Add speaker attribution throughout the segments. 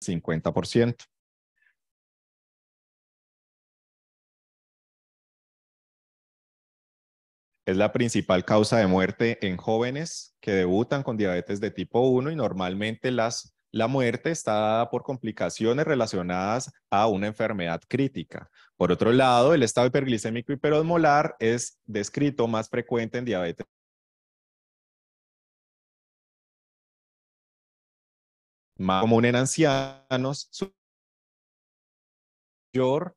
Speaker 1: 50%.
Speaker 2: Es la principal causa de muerte en jóvenes que debutan con diabetes de tipo 1 y normalmente la muerte está dada por complicaciones relacionadas a una enfermedad crítica. Por otro lado, el estado hiperglicémico hiperosmolar es descrito más frecuente en diabetes
Speaker 1: más común en ancianos,
Speaker 2: mayor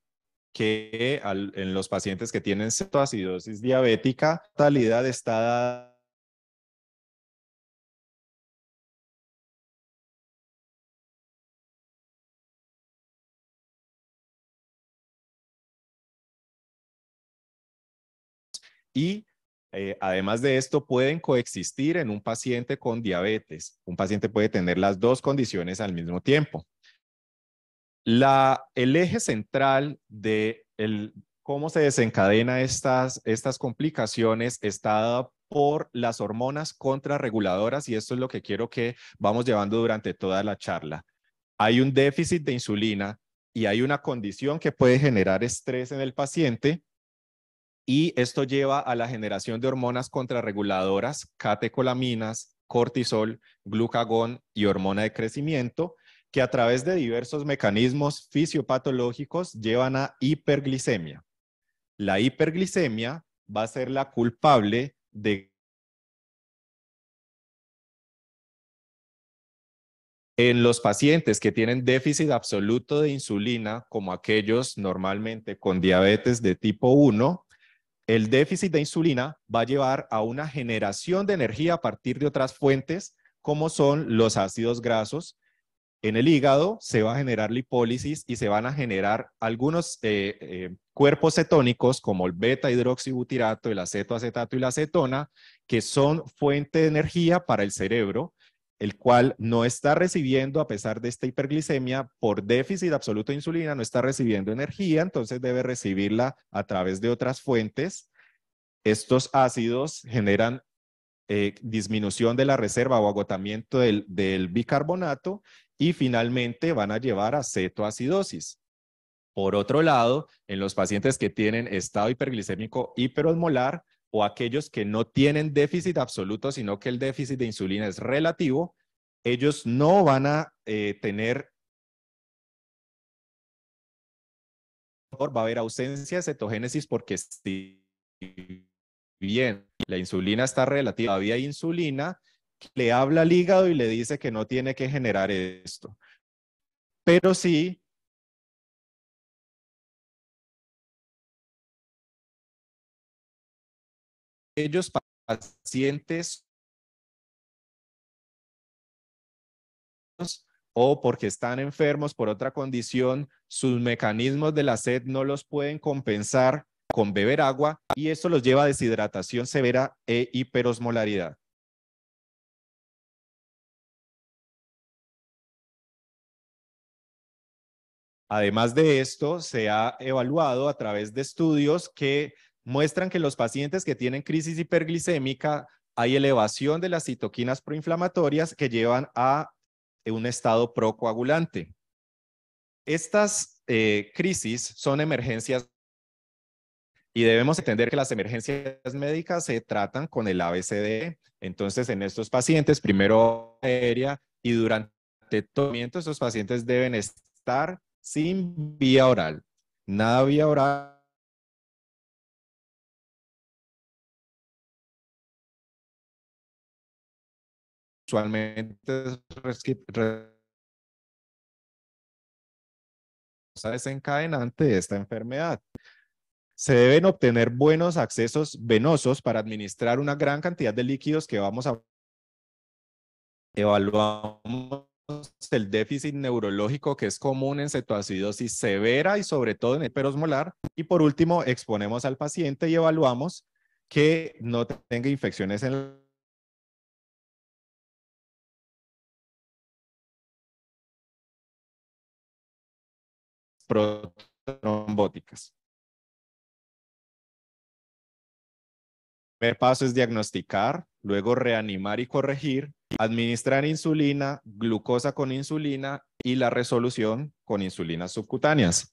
Speaker 2: que en los pacientes que tienen cetoacidosis diabética, la totalidad está y eh, además de esto, pueden coexistir en un paciente con diabetes. Un paciente puede tener las dos condiciones al mismo tiempo. el eje central de cómo se desencadena estas, estas complicaciones está por las hormonas contrarreguladoras y esto es lo que quiero que vamos llevando durante toda la charla. Hay un déficit de insulina y hay una condición que puede generar estrés en el paciente y esto lleva a la generación de hormonas contrarreguladoras, catecolaminas, cortisol, glucagón y hormona de crecimiento, que a través de diversos mecanismos fisiopatológicos llevan a hiperglicemia. La hiperglicemia va a ser la culpable de En los pacientes que tienen déficit absoluto de insulina, como aquellos normalmente con diabetes de tipo 1, el déficit de insulina va a llevar a una generación de energía a partir de otras fuentes, como son los ácidos grasos. En el hígado se va a generar lipólisis y se van a generar algunos eh, eh, cuerpos cetónicos como el beta hidroxibutirato, el acetoacetato y la acetona, que son fuente de energía para el cerebro el cual no está recibiendo, a pesar de esta hiperglicemia, por déficit absoluto de insulina, no está recibiendo energía, entonces debe recibirla a través de otras fuentes. Estos ácidos generan eh, disminución de la reserva o agotamiento del, del bicarbonato y finalmente van a llevar a cetoacidosis. Por otro lado, en los pacientes que tienen estado hiperglicémico hiperosmolar, o aquellos que no tienen déficit absoluto, sino que el déficit de insulina es relativo, ellos no van a eh, tener, va a haber ausencia de cetogénesis porque si bien la insulina está relativa, había insulina, le habla al hígado y le dice que no tiene que generar esto.
Speaker 1: Pero sí Ellos, pacientes
Speaker 2: o porque están enfermos por otra condición, sus mecanismos de la sed no los pueden compensar con beber agua y esto los lleva a deshidratación severa e hiperosmolaridad. Además de esto, se ha evaluado a través de estudios que muestran que los pacientes que tienen crisis hiperglicémica hay elevación de las citoquinas proinflamatorias que llevan a un estado procoagulante. Estas eh, crisis son emergencias y debemos entender que las emergencias médicas se tratan con el ABCD, Entonces, en estos pacientes, primero aérea y durante el tratamiento, estos pacientes deben estar sin vía oral. Nada vía oral
Speaker 1: usualmente
Speaker 2: desencadenante de esta enfermedad. Se deben obtener buenos accesos venosos para administrar una gran cantidad de líquidos que vamos a evaluamos el déficit neurológico que es común en cetoacidosis severa y sobre todo en el molar. Y por último, exponemos al paciente y evaluamos que no tenga infecciones en la
Speaker 1: protrombóticas.
Speaker 2: El primer paso es diagnosticar, luego reanimar y corregir, administrar insulina, glucosa con insulina y la resolución con insulinas subcutáneas.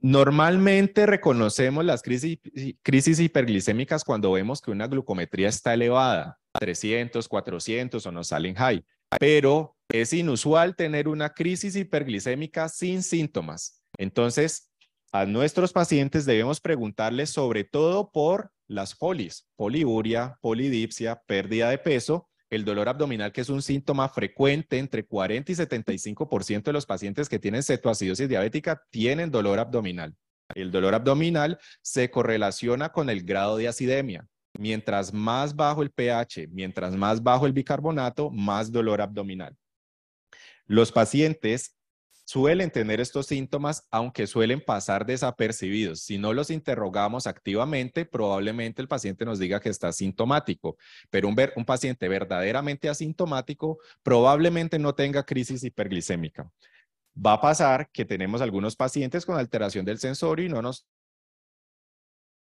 Speaker 2: Normalmente reconocemos las crisis, crisis, hiperglicémicas cuando vemos que una glucometría está elevada, a 300, 400 o nos salen high pero es inusual tener una crisis hiperglicémica sin síntomas. Entonces, a nuestros pacientes debemos preguntarles sobre todo por las polis, poliuria, polidipsia, pérdida de peso, el dolor abdominal, que es un síntoma frecuente, entre 40 y 75% de los pacientes que tienen cetoacidosis diabética tienen dolor abdominal. El dolor abdominal se correlaciona con el grado de acidemia. Mientras más bajo el pH, mientras más bajo el bicarbonato, más dolor abdominal. Los pacientes suelen tener estos síntomas, aunque suelen pasar desapercibidos. Si no los interrogamos activamente, probablemente el paciente nos diga que está asintomático. pero un, paciente verdaderamente asintomático probablemente no tenga crisis hiperglicémica. Va a pasar que tenemos algunos pacientes con alteración del sensorio y no nos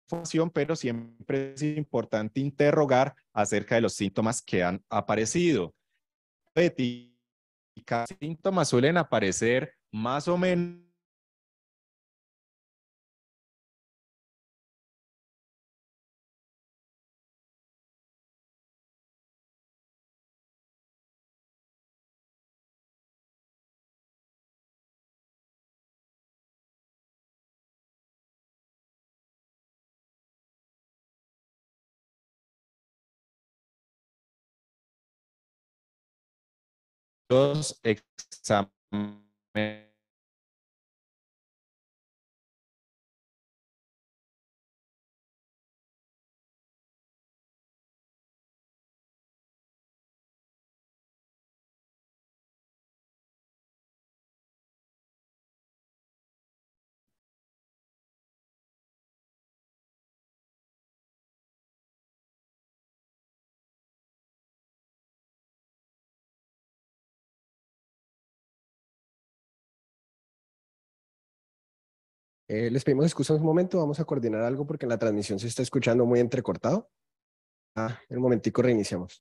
Speaker 2: información, pero siempre es importante interrogar acerca de los síntomas que han aparecido. Síntomas suelen aparecer
Speaker 1: más o menos dos exámenes Eh, les pedimos excusas un momento, vamos a coordinar algo porque en la transmisión se está escuchando muy entrecortado. Ah, un momentico reiniciamos.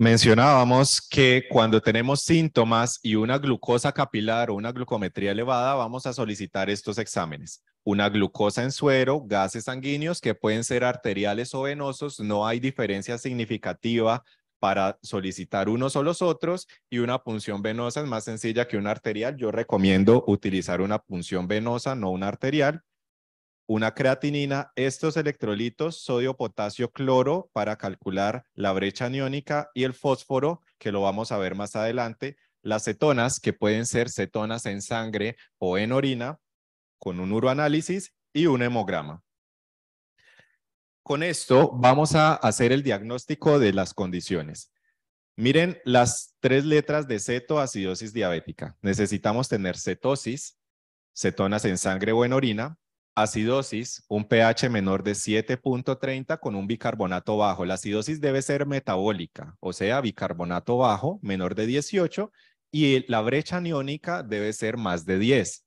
Speaker 2: Mencionábamos que cuando tenemos síntomas y una glucosa capilar o una glucometría elevada, vamos a solicitar estos exámenes. Una glucosa en suero, gases sanguíneos que pueden ser arteriales o venosos, no hay diferencia significativa para solicitar unos o los otros y una punción venosa es más sencilla que una arterial. Yo recomiendo utilizar una punción venosa, no una arterial una creatinina, estos electrolitos, sodio, potasio, cloro, para calcular la brecha aniónica y el fósforo, que lo vamos a ver más adelante, las cetonas, que pueden ser cetonas en sangre o en orina, con un uroanálisis y un hemograma. Con esto vamos a hacer el diagnóstico de las condiciones. Miren las tres letras de cetoacidosis diabética. Necesitamos tener cetosis, cetonas en sangre o en orina, acidosis, un pH menor de 7.30 con un bicarbonato bajo. La acidosis debe ser metabólica, o sea, bicarbonato bajo menor de 18 y la brecha aniónica debe ser más de 10.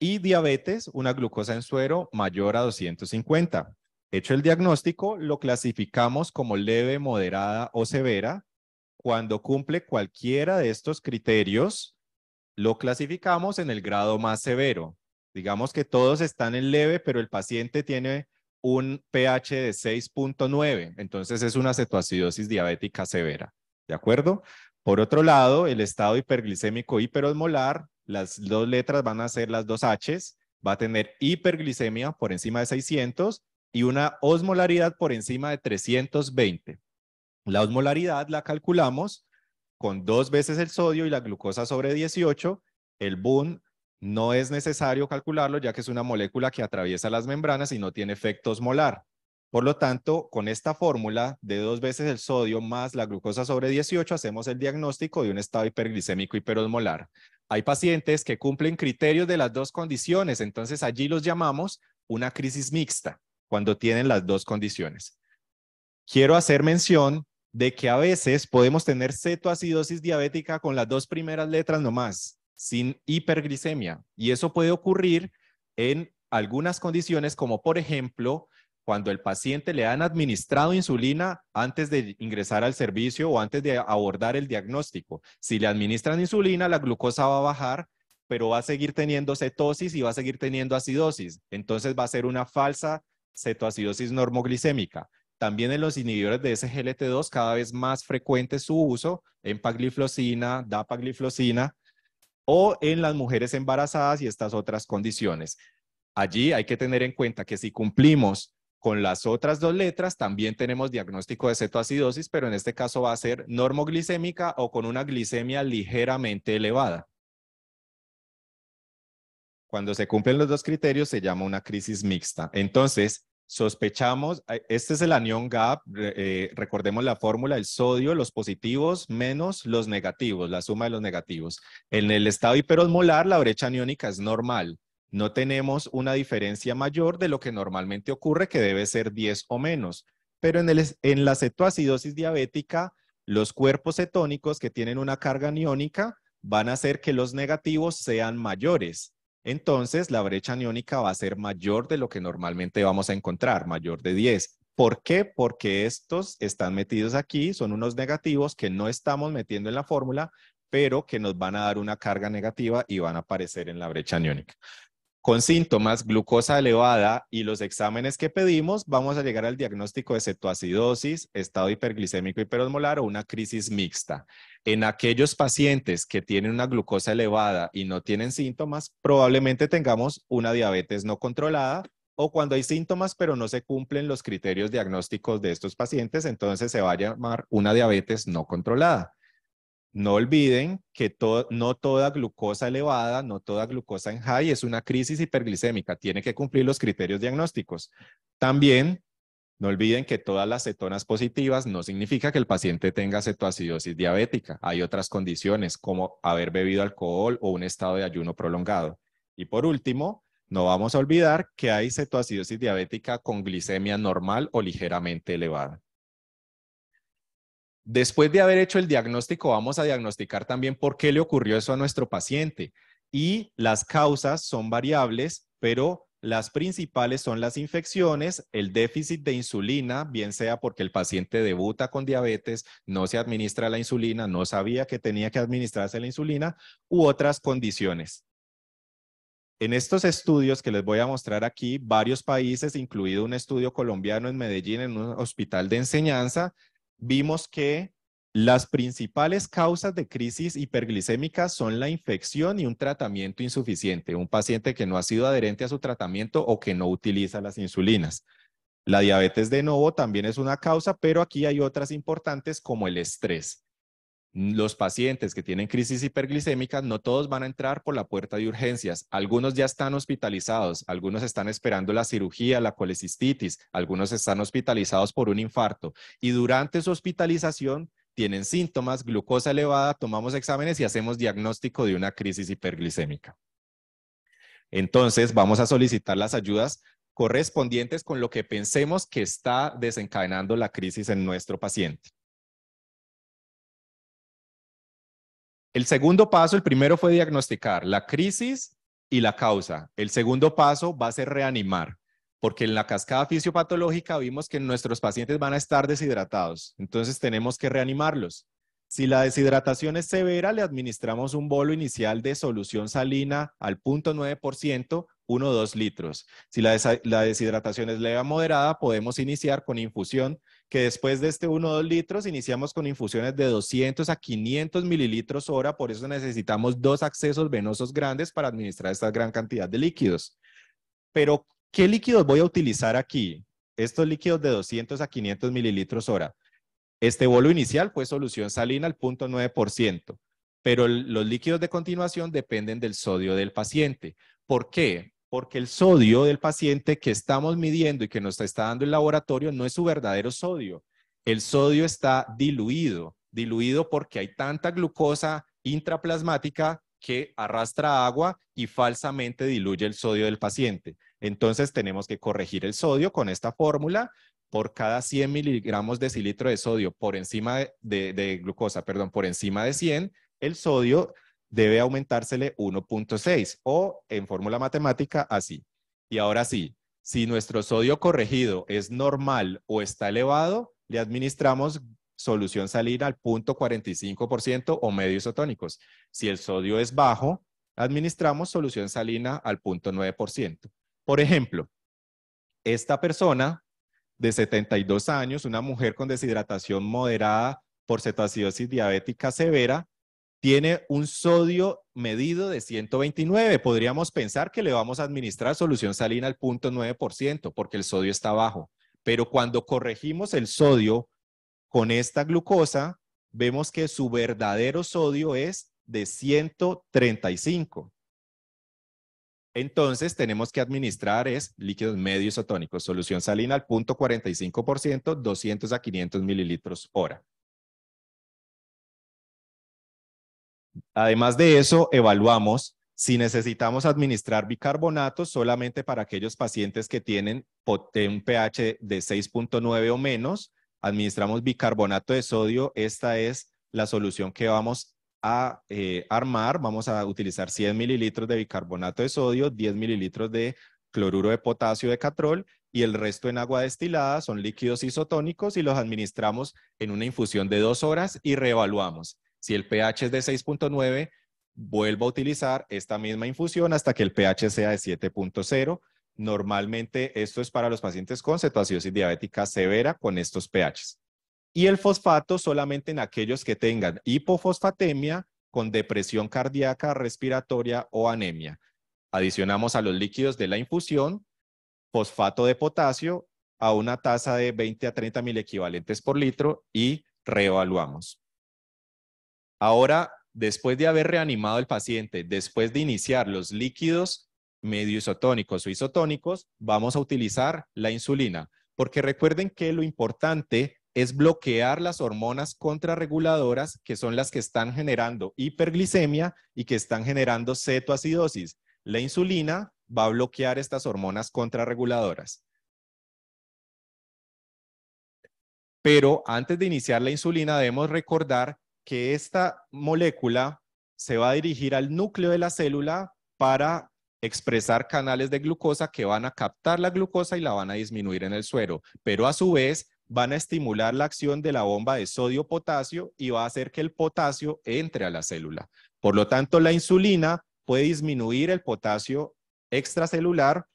Speaker 2: Y diabetes, una glucosa en suero mayor a 250. Hecho el diagnóstico, lo clasificamos como leve, moderada o severa. Cuando cumple cualquiera de estos criterios, lo clasificamos en el grado más severo, Digamos que todos están en leve, pero el paciente tiene un pH de 6.9, entonces es una cetoacidosis diabética severa, ¿de acuerdo? Por otro lado, el estado hiperglicémico hiperosmolar, las dos letras van a ser las dos Hs, va a tener hiperglicemia por encima de 600 y una osmolaridad por encima de 320. La osmolaridad la calculamos con dos veces el sodio y la glucosa sobre 18, el BUN no es necesario calcularlo ya que es una molécula que atraviesa las membranas y no tiene efectos molar. Por lo tanto, con esta fórmula de dos veces el sodio más la glucosa sobre 18, hacemos el diagnóstico de un estado hiperglicémico hiperosmolar. Hay pacientes que cumplen criterios de las dos condiciones, entonces allí los llamamos una crisis mixta, cuando tienen las dos condiciones. Quiero hacer mención de que a veces podemos tener cetoacidosis diabética con las dos primeras letras nomás sin hiperglicemia. Y eso puede ocurrir en algunas condiciones como por ejemplo cuando el paciente le han administrado insulina antes de ingresar al servicio o antes de abordar el diagnóstico. Si le administran insulina, la glucosa va a bajar, pero va a seguir teniendo cetosis y va a seguir teniendo acidosis. Entonces va a ser una falsa cetoacidosis normoglicémica. También en los inhibidores de SGLT2, cada vez más frecuente su uso en pagliflosina, dapagliflosina, o en las mujeres embarazadas y estas otras condiciones. Allí hay que tener en cuenta que si cumplimos con las otras dos letras también tenemos diagnóstico de cetoacidosis, pero en este caso va a ser normoglicémica o con una glicemia ligeramente elevada. Cuando se cumplen los dos criterios se llama una crisis mixta. Entonces, sospechamos, eh, este es el anión gap, eh, recordemos la fórmula, el sodio, los positivos menos los negativos, la suma de los negativos. En el estado hiperosmolar la brecha aniónica es normal, no tenemos una diferencia mayor de lo que normalmente ocurre, que debe ser 10 o menos. Pero en, en la cetoacidosis diabética, los cuerpos cetónicos que tienen una carga aniónica van a hacer que los negativos sean mayores entonces la brecha aniónica va a ser mayor de lo que normalmente vamos a encontrar, mayor de 10. ¿Por qué? Porque estos están metidos aquí, son unos negativos que no estamos metiendo en la fórmula, pero que nos van a dar una carga negativa y van a aparecer en la brecha aniónica con síntomas, glucosa elevada y los exámenes que pedimos, vamos a llegar al diagnóstico de cetoacidosis, estado hiperglicémico hiperosmolar o una crisis mixta. En aquellos pacientes que tienen una glucosa elevada y no tienen síntomas, probablemente tengamos una diabetes no controlada o cuando hay síntomas pero no se cumplen los criterios diagnósticos de estos pacientes, entonces se va a llamar una diabetes no controlada. No olviden que no toda glucosa elevada, no toda glucosa en high es una crisis hiperglicémica, tiene que cumplir los criterios diagnósticos. También no olviden que todas las cetonas positivas no significa que el paciente tenga cetoacidosis diabética. Hay otras condiciones como haber bebido alcohol o un estado de ayuno prolongado. Y por último, no vamos a olvidar que hay cetoacidosis diabética con glicemia normal o ligeramente elevada. Después de haber hecho el diagnóstico, vamos a diagnosticar también por qué le ocurrió eso a nuestro paciente. Y las causas son variables, pero las principales son las infecciones, el déficit de insulina, bien sea porque el paciente debuta con diabetes, no se administra la insulina, no sabía que tenía que administrarse la insulina, u otras condiciones. En estos estudios que les voy a mostrar aquí, varios países, incluido un estudio colombiano en Medellín, en un hospital de enseñanza, vimos que las principales causas de crisis hiperglicémica son la infección y un tratamiento insuficiente, un paciente que no ha sido adherente a su tratamiento o que no utiliza las insulinas. La diabetes de novo también es una causa, pero aquí hay otras importantes como el estrés. Los pacientes que tienen crisis hiperglicémica no todos van a entrar por la puerta de urgencias. Algunos ya están hospitalizados, algunos están esperando la cirugía, la colecistitis, algunos están hospitalizados por un infarto y durante su hospitalización tienen síntomas, glucosa elevada, tomamos exámenes y hacemos diagnóstico de una crisis hiperglicémica. Entonces, vamos a solicitar las ayudas correspondientes con lo que pensemos que está desencadenando la crisis en nuestro paciente. El segundo paso, el primero fue diagnosticar la crisis y la causa. El segundo paso va a ser reanimar, porque en la cascada fisiopatológica vimos que nuestros pacientes van a estar deshidratados, entonces tenemos que reanimarlos. Si la deshidratación es severa, le administramos un bolo inicial de solución salina al 0.9%, 1 o 2 litros. Si la, la deshidratación es leve a moderada, podemos iniciar con infusión que después de este 1 o 2 litros iniciamos con infusiones de 200 a 500 mililitros hora, por eso necesitamos dos accesos venosos grandes para administrar esta gran cantidad de líquidos. Pero, ¿qué líquidos voy a utilizar aquí? Estos líquidos de 200 a 500 mililitros hora. Este bolo inicial fue solución salina al 0.9%, pero los líquidos de continuación dependen del sodio del paciente. ¿Por qué? porque el sodio del paciente que estamos midiendo y que nos está dando el laboratorio no es su verdadero sodio. El sodio está diluido, diluido porque hay tanta glucosa intraplasmática que arrastra agua y falsamente diluye el sodio del paciente. Entonces tenemos que corregir el sodio con esta fórmula por cada 100 miligramos de cilitro de sodio por encima de, de glucosa, perdón, por encima de 100, el sodio debe aumentársele 1.6 o en fórmula matemática así. Y ahora sí, si nuestro sodio corregido es normal o está elevado, le administramos solución salina al 0.45% o medios isotónicos. Si el sodio es bajo, administramos solución salina al 0.9%. Por ejemplo, esta persona de 72 años, una mujer con deshidratación moderada por cetoacidosis diabética severa, tiene un sodio medido de 129. Podríamos pensar que le vamos a administrar solución salina al 0.9% porque el sodio está bajo. Pero cuando corregimos el sodio con esta glucosa, vemos que su verdadero sodio es de 135. Entonces tenemos que administrar es líquidos medios isotónicos, solución salina al 0.45%, 200 a 500 mililitros hora. Además de eso, evaluamos si necesitamos administrar bicarbonato solamente para aquellos pacientes que tienen un pH de 6.9 o menos, administramos bicarbonato de sodio. Esta es la solución que vamos a eh, armar. Vamos a utilizar 100 mililitros de bicarbonato de sodio, 10 mililitros de cloruro de potasio de catrol y el resto en agua destilada son líquidos isotónicos y los administramos en una infusión de dos horas y reevaluamos. Si el pH es de 6.9, vuelvo a utilizar esta misma infusión hasta que el pH sea de 7.0. Normalmente esto es para los pacientes con cetoacidosis diabética severa con estos pHs. Y el fosfato solamente en aquellos que tengan hipofosfatemia con depresión cardíaca, respiratoria o anemia. Adicionamos a los líquidos de la infusión fosfato de potasio a una tasa de 20 a 30 mil equivalentes por litro y reevaluamos. Ahora, después de haber reanimado el paciente, después de iniciar los líquidos medio isotónicos o isotónicos, vamos a utilizar la insulina. Porque recuerden que lo importante es bloquear las hormonas contrarreguladoras que son las que están generando hiperglicemia y que están generando cetoacidosis. La insulina va a bloquear estas hormonas contrarreguladoras. Pero antes de iniciar la insulina debemos recordar que esta molécula se va a dirigir al núcleo de la célula para expresar canales de glucosa que van a captar la glucosa y la van a disminuir en el suero, pero a su vez van a estimular la acción de la bomba de sodio-potasio y va a hacer que el potasio entre a la célula. Por lo tanto, la insulina puede disminuir el potasio extracelular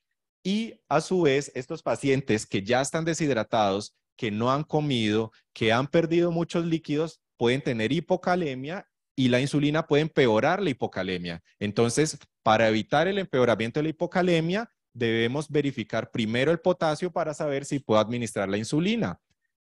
Speaker 2: y a su vez estos pacientes que ya están deshidratados, que no han comido, que han perdido muchos líquidos, pueden tener hipocalemia y la insulina puede empeorar la hipocalemia. Entonces, para evitar el empeoramiento de la hipocalemia, debemos verificar primero el potasio para saber si puedo administrar la insulina.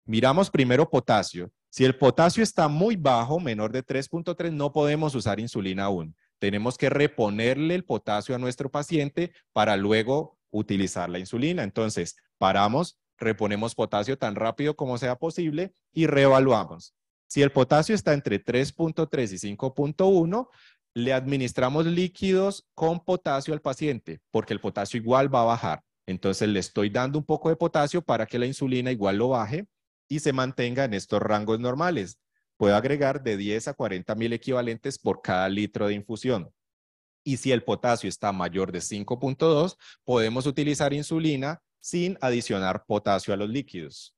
Speaker 2: Miramos primero potasio. Si el potasio está muy bajo, menor de 3.3, no podemos usar insulina aún. Tenemos que reponerle el potasio a nuestro paciente para luego utilizar la insulina. Entonces, paramos, reponemos potasio tan rápido como sea posible y reevaluamos. Si el potasio está entre 3.3 y 5.1, le administramos líquidos con potasio al paciente, porque el potasio igual va a bajar. Entonces le estoy dando un poco de potasio para que la insulina igual lo baje y se mantenga en estos rangos normales. Puedo agregar de 10 a 40 mil equivalentes por cada litro de infusión. Y si el potasio está mayor de 5.2, podemos utilizar insulina sin adicionar potasio a los líquidos.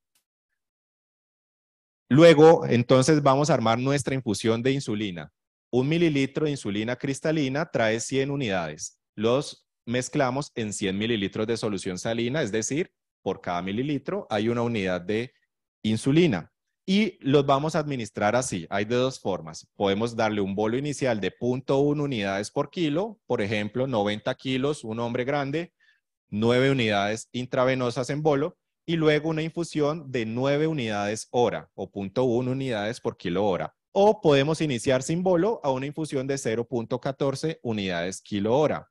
Speaker 2: Luego, entonces vamos a armar nuestra infusión de insulina. Un mililitro de insulina cristalina trae 100 unidades. Los mezclamos en 100 mililitros de solución salina, es decir, por cada mililitro hay una unidad de insulina. Y los vamos a administrar así. Hay de dos formas. Podemos darle un bolo inicial de 0.1 unidades por kilo, por ejemplo, 90 kilos, un hombre grande, 9 unidades intravenosas en bolo, y luego una infusión de 9 unidades hora o 0.1 unidades por kilo hora. O podemos iniciar sin bolo a una infusión de 0.14 unidades kilo hora.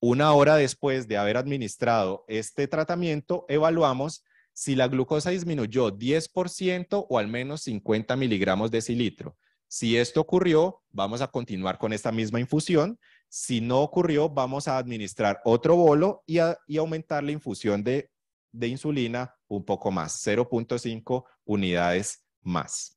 Speaker 2: Una hora después de haber administrado este tratamiento, evaluamos si la glucosa disminuyó 10% o al menos 50 miligramos de cilitro. Si esto ocurrió, vamos a continuar con esta misma infusión. Si no ocurrió, vamos a administrar otro bolo y, y aumentar la infusión de de insulina un poco más, 0.5 unidades más.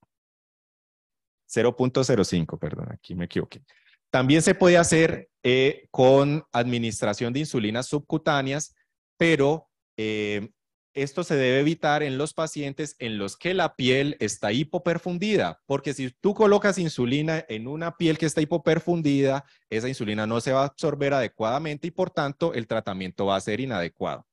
Speaker 2: 0.05, perdón, aquí me equivoqué. También se puede hacer eh, con administración de insulinas subcutáneas, pero eh, esto se debe evitar en los pacientes en los que la piel está hipoperfundida, porque si tú colocas insulina en una piel que está hipoperfundida, esa insulina no se va a absorber adecuadamente y por tanto el tratamiento va a ser inadecuado.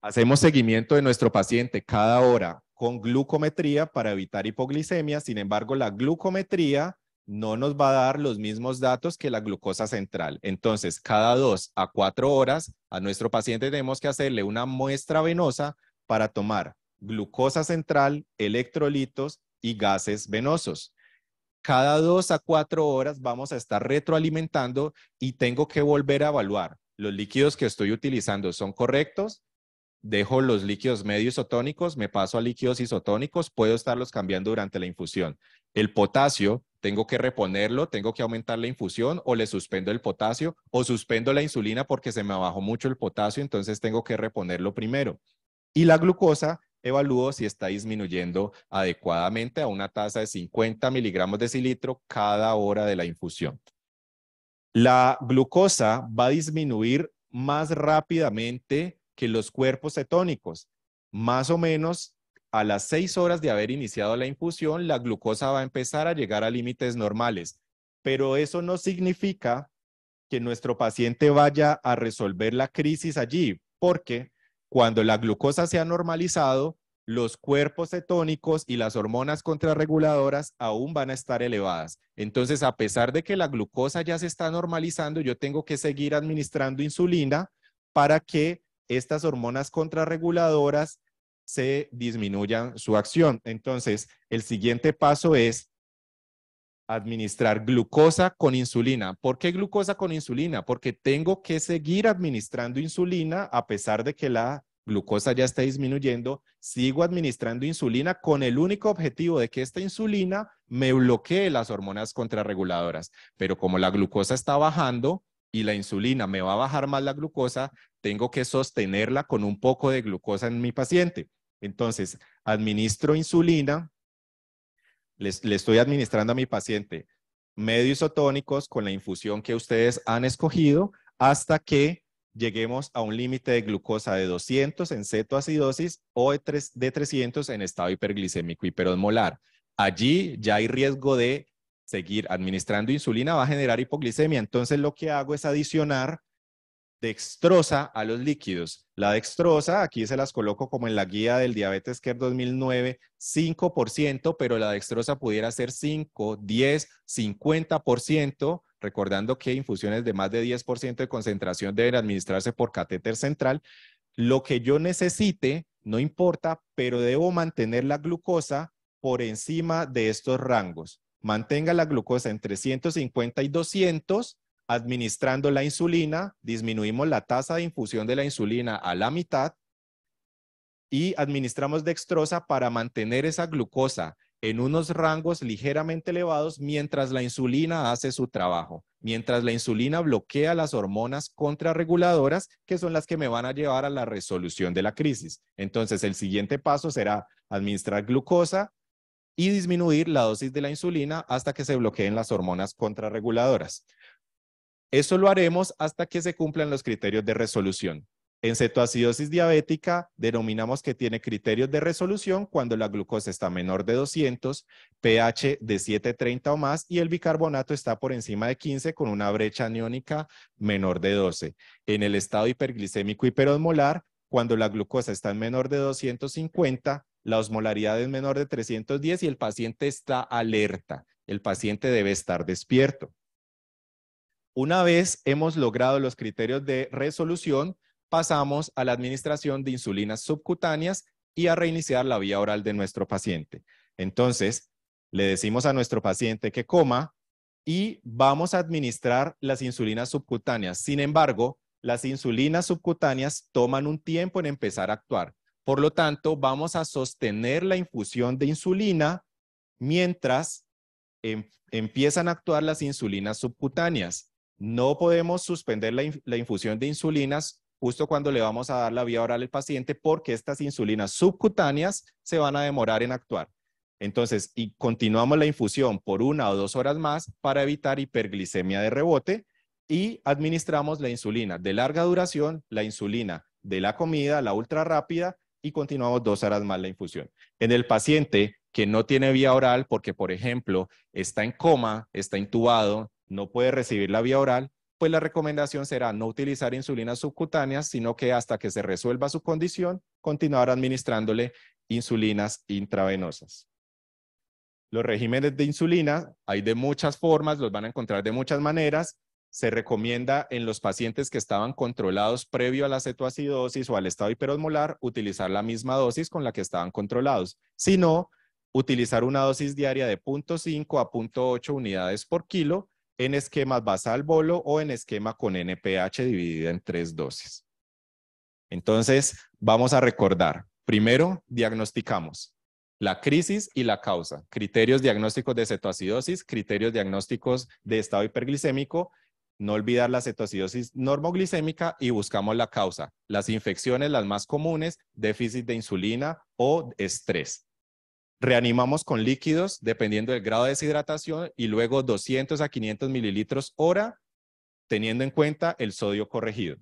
Speaker 2: Hacemos seguimiento de nuestro paciente cada hora con glucometría para evitar hipoglicemia. Sin embargo, la glucometría no nos va a dar los mismos datos que la glucosa central. Entonces, cada dos a cuatro horas a nuestro paciente tenemos que hacerle una muestra venosa para tomar glucosa central, electrolitos y gases venosos. Cada dos a cuatro horas vamos a estar retroalimentando y tengo que volver a evaluar. ¿Los líquidos que estoy utilizando son correctos? dejo los líquidos medio isotónicos, me paso a líquidos isotónicos, puedo estarlos cambiando durante la infusión. El potasio, tengo que reponerlo, tengo que aumentar la infusión o le suspendo el potasio o suspendo la insulina porque se me bajó mucho el potasio, entonces tengo que reponerlo primero. Y la glucosa, evalúo si está disminuyendo adecuadamente a una tasa de 50 miligramos de cilitro cada hora de la infusión. La glucosa va a disminuir más rápidamente que los cuerpos cetónicos, más o menos a las seis horas de haber iniciado la infusión, la glucosa va a empezar a llegar a límites normales. Pero eso no significa que nuestro paciente vaya a resolver la crisis allí, porque cuando la glucosa se ha normalizado, los cuerpos cetónicos y las hormonas contrarreguladoras aún van a estar elevadas. Entonces, a pesar de que la glucosa ya se está normalizando, yo tengo que seguir administrando insulina para que estas hormonas contrarreguladoras se disminuyan su acción. Entonces, el siguiente paso es administrar glucosa con insulina. ¿Por qué glucosa con insulina? Porque tengo que seguir administrando insulina a pesar de que la glucosa ya está disminuyendo, sigo administrando insulina con el único objetivo de que esta insulina me bloquee las hormonas contrarreguladoras. Pero como la glucosa está bajando, y la insulina me va a bajar más la glucosa, tengo que sostenerla con un poco de glucosa en mi paciente. Entonces, administro insulina, le estoy administrando a mi paciente medios isotónicos con la infusión que ustedes han escogido hasta que lleguemos a un límite de glucosa de 200 en cetoacidosis o de, 300 en estado hiperglicémico hiperosmolar. Allí ya hay riesgo de seguir administrando insulina va a generar hipoglicemia. Entonces lo que hago es adicionar dextrosa a los líquidos. La dextrosa, aquí se las coloco como en la guía del diabetes care 2009, 5%, pero la dextrosa pudiera ser 5, 10, 50%, recordando que infusiones de más de 10% de concentración deben administrarse por catéter central. Lo que yo necesite, no importa, pero debo mantener la glucosa por encima de estos rangos. Mantenga la glucosa entre 150 y 200 administrando la insulina, disminuimos la tasa de infusión de la insulina a la mitad y administramos dextrosa para mantener esa glucosa en unos rangos ligeramente elevados mientras la insulina hace su trabajo, mientras la insulina bloquea las hormonas contrarreguladoras que son las que me van a llevar a la resolución de la crisis. Entonces, el siguiente paso será administrar glucosa, y disminuir la dosis de la insulina hasta que se bloqueen las hormonas contrarreguladoras. Eso lo haremos hasta que se cumplan los criterios de resolución. En cetoacidosis diabética denominamos que tiene criterios de resolución cuando la glucosa está menor de 200, pH de 730 o más y el bicarbonato está por encima de 15 con una brecha aniónica menor de 12. En el estado hiperglicémico hiperosmolar, cuando la glucosa está en menor de 250, la osmolaridad es menor de 310 y el paciente está alerta, el paciente debe estar despierto. Una vez hemos logrado los criterios de resolución, pasamos a la administración de insulinas subcutáneas y a reiniciar la vía oral de nuestro paciente. Entonces, le decimos a nuestro paciente que coma y vamos a administrar las insulinas subcutáneas. Sin embargo, las insulinas subcutáneas toman un tiempo en empezar a actuar. Por lo tanto, vamos a sostener la infusión de insulina mientras em, empiezan a actuar las insulinas subcutáneas. No podemos suspender la, infusión de insulinas justo cuando le vamos a dar la vía oral al paciente porque estas insulinas subcutáneas se van a demorar en actuar. Entonces, y continuamos la infusión por una o dos horas más para evitar hiperglicemia de rebote y administramos la insulina de larga duración, la insulina de la comida, la ultra rápida y continuamos dos horas más la infusión. En el paciente que no tiene vía oral porque, por ejemplo, está en coma, está intubado, no puede recibir la vía oral, pues la recomendación será no utilizar insulinas subcutáneas, sino que hasta que se resuelva su condición, continuar administrándole insulinas intravenosas. Los regímenes de insulina hay de muchas formas, los van a encontrar de muchas maneras se recomienda en los pacientes que estaban controlados previo a la cetoacidosis o al estado hiperosmolar utilizar la misma dosis con la que estaban controlados. Si no, utilizar una dosis diaria de 0.5 a 0.8 unidades por kilo en esquemas basal bolo o en esquema con NPH dividida en tres dosis. Entonces, vamos a recordar. Primero, diagnosticamos la crisis y la causa, criterios diagnósticos de cetoacidosis, criterios diagnósticos de estado hiperglicémico no olvidar la cetoacidosis normoglicémica y buscamos la causa, las infecciones las más comunes, déficit de insulina o estrés. Reanimamos con líquidos dependiendo del grado de deshidratación y luego 200 a 500 mililitros hora, teniendo en cuenta el sodio corregido.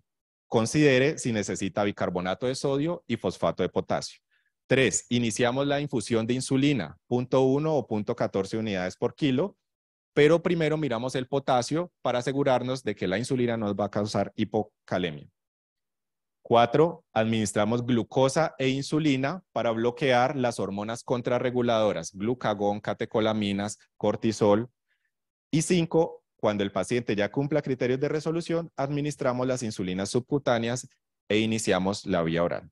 Speaker 2: Considere si necesita bicarbonato de sodio y fosfato de potasio. 3. Iniciamos la infusión de insulina, 0.1 o 0.14 unidades por kilo, pero primero miramos el potasio para asegurarnos de que la insulina nos va a causar hipocalemia. Cuatro, administramos glucosa e insulina para bloquear las hormonas contrarreguladoras, glucagón, catecolaminas, cortisol. Y cinco, cuando el paciente ya cumpla criterios de resolución, administramos las insulinas subcutáneas e iniciamos la vía oral.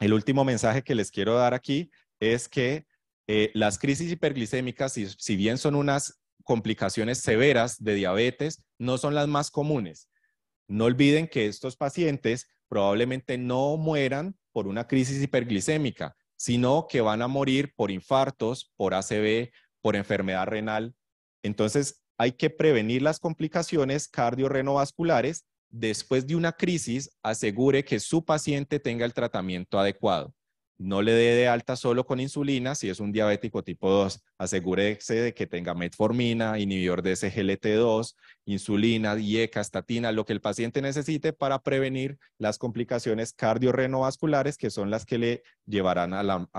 Speaker 2: El último mensaje que les quiero dar aquí es que eh, las crisis hiperglicémicas, si bien son unas complicaciones severas de diabetes no son las más comunes. No olviden que estos pacientes probablemente no mueran por una crisis hiperglicémica, sino que van a morir por infartos, por ACV, por enfermedad renal. Entonces, hay que prevenir las complicaciones cardiorrenovasculares. Después de una crisis, asegure que su paciente tenga el tratamiento adecuado no le dé de alta solo con insulina si es un diabético tipo 2. Asegúrese de que tenga metformina, inhibidor de SGLT2, insulina, IECA, estatina, lo que el paciente necesite para prevenir las complicaciones cardiorrenovasculares que son las que le llevarán a la